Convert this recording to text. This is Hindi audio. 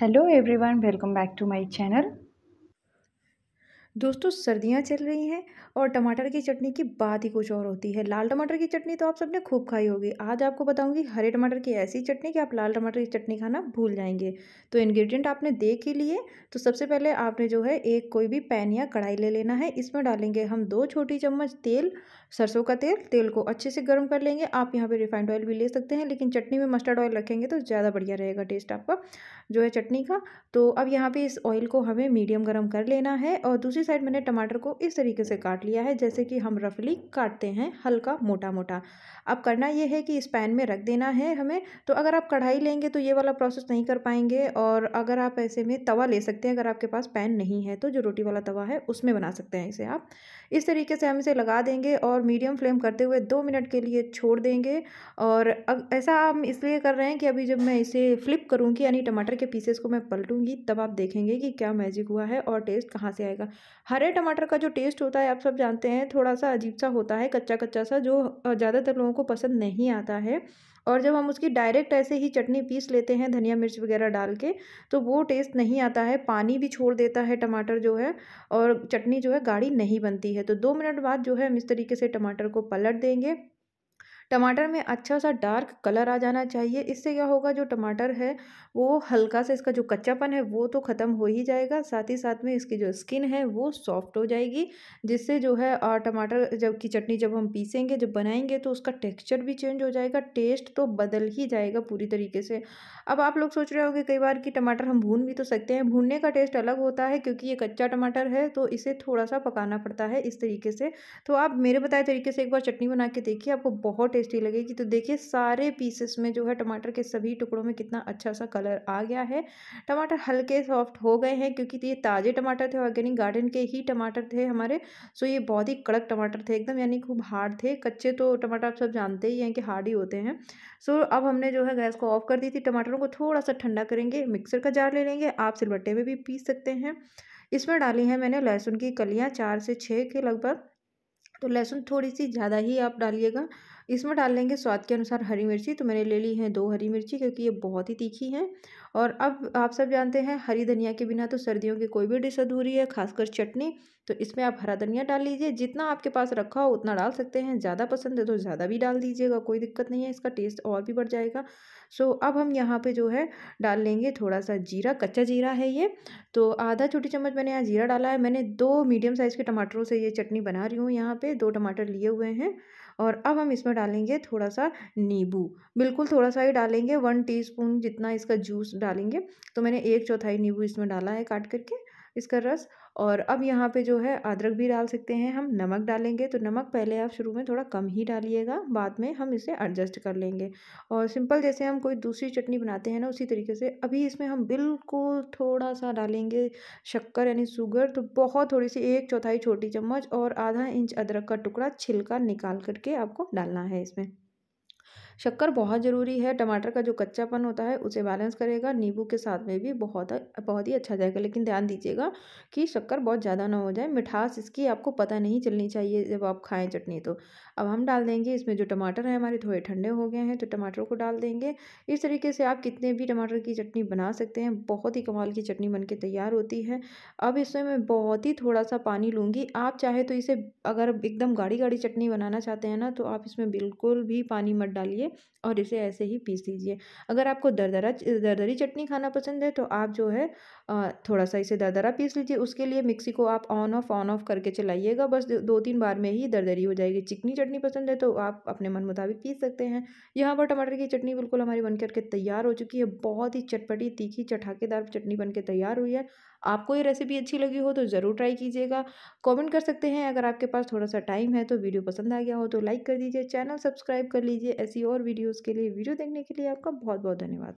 hello everyone welcome back to my channel दोस्तों सर्दियां चल रही हैं और टमाटर की चटनी की बात ही कुछ और होती है लाल टमाटर की चटनी तो आप सबने खूब खाई होगी आज आपको बताऊंगी हरे टमाटर की ऐसी चटनी कि आप लाल टमाटर की चटनी खाना भूल जाएंगे तो इंग्रेडिएंट आपने देख ही लिए तो सबसे पहले आपने जो है एक कोई भी पैन या कढ़ाई ले लेना है इसमें डालेंगे हम दो छोटी चम्मच तेल सरसों का तेल तेल को अच्छे से गर्म कर लेंगे आप यहाँ पे रिफाइंड ऑयल भी ले सकते हैं लेकिन चटनी में मस्टर्ड ऑयल रखेंगे तो ज़्यादा बढ़िया रहेगा टेस्ट आपका जो है चटनी का तो अब यहाँ पे इस ऑयल को हमें मीडियम गर्म कर लेना है और दूसरी साइड मैंने टमाटर को इस तरीके से काट लिया है जैसे कि हम रफली काटते हैं हल्का मोटा मोटा अब करना ये है कि इस पैन में रख देना है हमें तो अगर आप कढ़ाई लेंगे तो ये वाला प्रोसेस नहीं कर पाएंगे और अगर आप ऐसे में तवा ले सकते हैं अगर आपके पास पैन नहीं है तो जो रोटी वाला तवा है उसमें बना सकते हैं इसे आप इस तरीके से हम इसे लगा देंगे और और मीडियम फ्लेम करते हुए दो मिनट के लिए छोड़ देंगे और ऐसा हम इसलिए कर रहे हैं कि अभी जब मैं इसे फ्लिप करूँगी यानी टमाटर के पीसेस को मैं पलटूँगी तब आप देखेंगे कि क्या मैजिक हुआ है और टेस्ट कहाँ से आएगा हरे टमाटर का जो टेस्ट होता है आप सब जानते हैं थोड़ा सा अजीब सा होता है कच्चा कच्चा सा जो ज़्यादातर लोगों को पसंद नहीं आता है और जब हम उसकी डायरेक्ट ऐसे ही चटनी पीस लेते हैं धनिया मिर्च वगैरह डाल के तो वो टेस्ट नहीं आता है पानी भी छोड़ देता है टमाटर जो है और चटनी जो है गाढ़ी नहीं बनती है तो दो मिनट बाद जो है हम इस तरीके से टमाटर को पलट देंगे टमाटर में अच्छा सा डार्क कलर आ जाना चाहिए इससे क्या होगा जो टमाटर है वो हल्का सा इसका जो कच्चापन है वो तो ख़त्म हो ही जाएगा साथ ही साथ में इसकी जो स्किन है वो सॉफ्ट हो जाएगी जिससे जो है और टमाटर जब की चटनी जब हम पीसेंगे जब बनाएंगे तो उसका टेक्स्चर भी चेंज हो जाएगा टेस्ट तो बदल ही जाएगा पूरी तरीके से अब आप लोग सोच रहे कि कई बार कि टमाटर हम भून भी तो सकते हैं भूनने का टेस्ट अलग होता है क्योंकि ये कच्चा टमाटर है तो इसे थोड़ा सा पकाना पड़ता है इस तरीके से तो आप मेरे बताए तरीके से एक बार चटनी बना के देखिए आपको बहुत टेस्टी लगेगी तो देखिए सारे पीसेस में जो है टमाटर के सभी टुकड़ों में कितना अच्छा सा कलर आ गया है टमाटर हल्के सॉफ्ट हो गए हैं क्योंकि तो ये ताज़े टमाटर थे ऑर्गेनिक गार्डन के ही टमाटर थे हमारे सो ये बहुत ही कड़क टमाटर थे एकदम यानी खूब हार्ड थे कच्चे तो टमाटर आप सब जानते ही हैं कि हार्ड ही होते हैं सो अब हमने जो है गैस को ऑफ कर दी थी टमाटरों को थोड़ा सा ठंडा करेंगे मिक्सर का जार ले लेंगे आप सिलबट्टे में भी पीस सकते हैं इसमें डाली है मैंने लहसुन की कलियाँ चार से छः के लगभग तो लहसुन थोड़ी सी ज़्यादा ही आप डालिएगा इसमें डाल लेंगे स्वाद के अनुसार हरी मिर्ची तो मैंने ले ली है दो हरी मिर्ची क्योंकि ये बहुत ही तीखी हैं और अब आप सब जानते हैं हरी धनिया के बिना तो सर्दियों की कोई भी डिश अधूरी है खासकर चटनी तो इसमें आप हरा धनिया डाल लीजिए जितना आपके पास रखा हो उतना डाल सकते हैं ज़्यादा पसंद है तो ज़्यादा भी डाल दीजिएगा कोई दिक्कत नहीं है इसका टेस्ट और भी बढ़ जाएगा सो अब हम यहाँ पे जो है डाल लेंगे थोड़ा सा जीरा कच्चा जीरा है ये तो आधा छोटी चम्मच मैंने यहाँ जीरा डाला है मैंने दो मीडियम साइज़ के टमाटरों से ये चटनी बना रही हूँ यहाँ पर दो टमाटर लिए हुए हैं और अब हम इसमें डालेंगे थोड़ा सा नींबू बिल्कुल थोड़ा सा ही डालेंगे वन टीस्पून जितना इसका जूस डालेंगे तो मैंने एक चौथाई नींबू इसमें डाला है काट करके इसका रस और अब यहाँ पे जो है अदरक भी डाल सकते हैं हम नमक डालेंगे तो नमक पहले आप शुरू में थोड़ा कम ही डालिएगा बाद में हम इसे एडजस्ट कर लेंगे और सिंपल जैसे हम कोई दूसरी चटनी बनाते हैं ना उसी तरीके से अभी इसमें हम बिल्कुल थोड़ा सा डालेंगे शक्कर यानी शुगर तो बहुत थोड़ी सी एक चौथाई छोटी चम्मच और आधा इंच अदरक का टुकड़ा छिलका निकाल करके आपको डालना है इसमें शक्कर बहुत ज़रूरी है टमाटर का जो कच्चापन होता है उसे बैलेंस करेगा नींबू के साथ में भी बहुत बहुत ही अच्छा जाएगा लेकिन ध्यान दीजिएगा कि शक्कर बहुत ज़्यादा ना हो जाए मिठास इसकी आपको पता नहीं चलनी चाहिए जब आप खाएँ चटनी तो अब हम डाल देंगे इसमें जो टमाटर है हमारे थोड़े ठंडे हो गए हैं तो टमाटर को डाल देंगे इस तरीके से आप कितने भी टमाटर की चटनी बना सकते हैं बहुत ही कमाल की चटनी बन के तैयार होती है अब इसमें मैं बहुत ही थोड़ा सा पानी लूँगी आप चाहे तो इसे अगर एकदम गाढ़ी गाढ़ी चटनी बनाना चाहते हैं ना तो आप इसमें बिल्कुल भी पानी मत डालिए और इसे ऐसे ही पीस दीजिए अगर आपको दरदरा दरदरी चटनी खाना पसंद है तो आप जो है थोड़ा सा इसे दरदरा पीस लीजिए उसके लिए मिक्सी को आप ऑन ऑफ ऑन ऑफ करके चलाइएगा बस दो तीन बार में ही दरदरी हो जाएगी चिकनी चटनी पसंद है तो आप अपने मन मुताबिक पीस सकते हैं यहाँ पर टमाटर की चटनी बिल्कुल हमारी बन करके तैयार हो चुकी है बहुत ही चटपटी तीखी चटाकेदार चटनी बन तैयार हुई है आपको ये रेसिपी अच्छी लगी हो तो ज़रूर ट्राई कीजिएगा कमेंट कर सकते हैं अगर आपके पास थोड़ा सा टाइम है तो वीडियो पसंद आ गया हो तो लाइक कर दीजिए चैनल सब्सक्राइब कर लीजिए ऐसी और वीडियोज़ के लिए वीडियो देखने के लिए आपका बहुत बहुत धन्यवाद